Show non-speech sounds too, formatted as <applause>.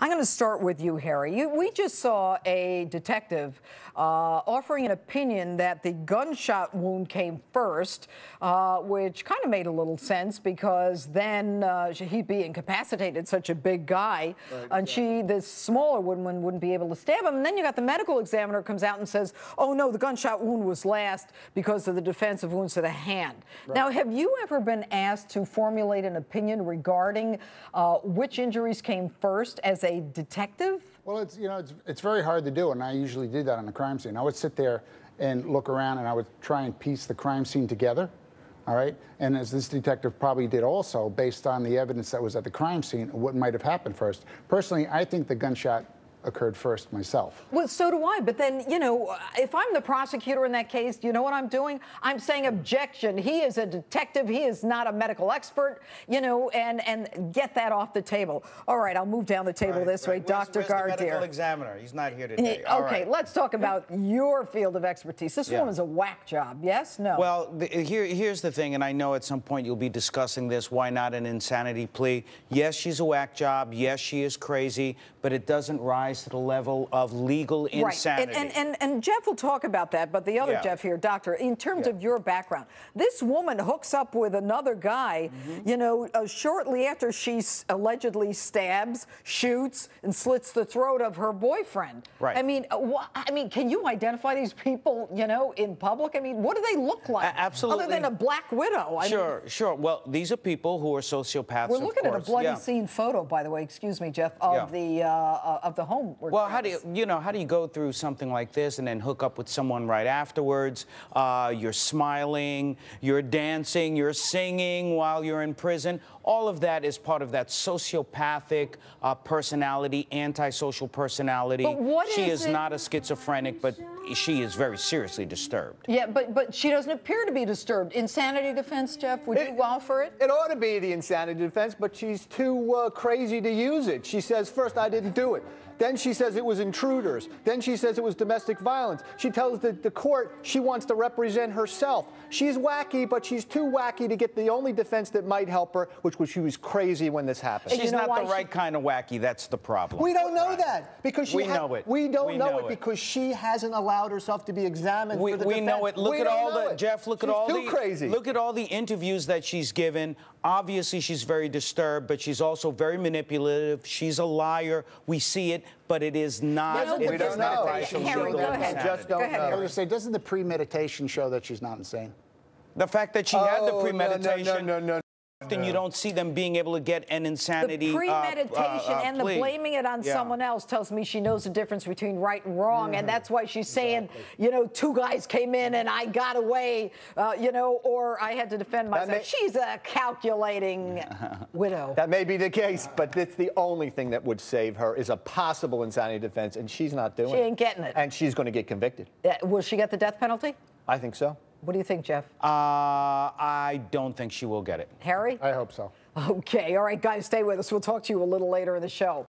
I'm going to start with you, Harry. You, we just saw a detective uh, offering an opinion that the gunshot wound came first, uh, which kind of made a little sense because then uh, he'd be incapacitated, such a big guy, and she, this smaller woman, wouldn't be able to stab him. And then you got the medical examiner comes out and says, "Oh no, the gunshot wound was last because of the defensive wounds to the hand." Right. Now, have you ever been asked to formulate an opinion regarding uh, which injuries came first as a a detective? Well, it's you know it's it's very hard to do, and I usually did that on a crime scene. I would sit there and look around, and I would try and piece the crime scene together. All right, and as this detective probably did also, based on the evidence that was at the crime scene, what might have happened first. Personally, I think the gunshot occurred first myself. Well, so do I. But then, you know, if I'm the prosecutor in that case, you know what I'm doing? I'm saying objection. He is a detective. He is not a medical expert, you know, and and get that off the table. All right, I'll move down the table right, this right. way. Where's, Dr. Gardier. medical examiner. He's not here eh, today. All okay, right. let's talk about your field of expertise. This yeah. woman's a whack job. Yes? No? Well, the, eh, here, here's the thing, and I know at some point you'll be discussing this. Why not an insanity plea? Yes, she's a whack job. Yes, she is crazy, but it doesn't rise rise to the level of legal insanity. Right. And, and, and, and Jeff will talk about that, but the other yeah. Jeff here, doctor, in terms yeah. of your background, this woman hooks up with another guy, mm -hmm. you know, uh, shortly after she allegedly stabs, shoots, and slits the throat of her boyfriend. Right. I mean, uh, I mean, can you identify these people, you know, in public? I mean, what do they look like? Uh, absolutely. Other than a black widow. I sure, mean, sure. Well, these are people who are sociopaths. We're looking at a bloody yeah. scene photo, by the way. Excuse me, Jeff, of the uh, uh, of the home home. well, how do you, you know, how do you go through something like this and then hook up with someone right afterwards? Uh, you're smiling, you're dancing, you're singing while you're in prison. All of that is part of that sociopathic uh, personality, antisocial personality. But what she is, is not a schizophrenic, but she is very seriously disturbed. Yeah, but but she doesn't appear to be disturbed. Insanity defense, Jeff, would it, you offer it? It ought to be the insanity defense, but she's too uh, crazy to use it. She says, first, I didn't do it. Then she says it was intruders. Then she says it was domestic violence. She tells the, the court she wants to represent herself. She's wacky, but she's too wacky to get the only defense that might help her, which was she was crazy when this happened. She's you know not the right she... kind of wacky. That's the problem. We don't know right. that because she we know it. We don't we know, know, it because she hasn't allowed allowed herself to be examined we, for the We know it. Look we at all the it. Jeff. Look she's at all the crazy. Look at all the interviews that she's given. Obviously, she's very disturbed, but she's also very manipulative. She's a liar. We see it, but it is not. No, we don't know. go ahead. Just don't ahead. Know. say, doesn't the premeditation show that she's not insane? The fact that she oh, had the premeditation. Oh, no, no, no. no. no. Often you don't see them being able to get an insanity. The uh, premeditation uh, uh, uh, and the blaming it on yeah. someone else tells me she knows the difference between right and wrong, mm -hmm. and that's why she's saying, you know, two guys came in and I got away, uh, you know, or I had to defend myself. May... she's a calculating <laughs> widow. That may be the case, but it's the only thing that would save her is a possible insanity defense, and she's not doing it. She ain't it. getting it. And she's going to get convicted. Uh, will she get the death penalty? I think so. What do you think, Jeff? Uh, I don't think she will get it. Harry? I hope so. Okay. All right, guys, stay with us. We'll talk to you a little later in the show.